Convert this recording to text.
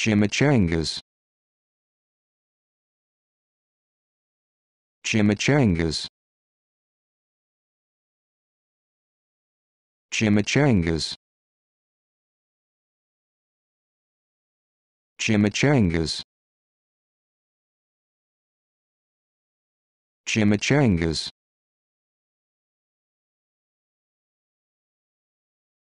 Chimichangas. Chimichangas. Chimichangas. Chimichangas. Chimichangas.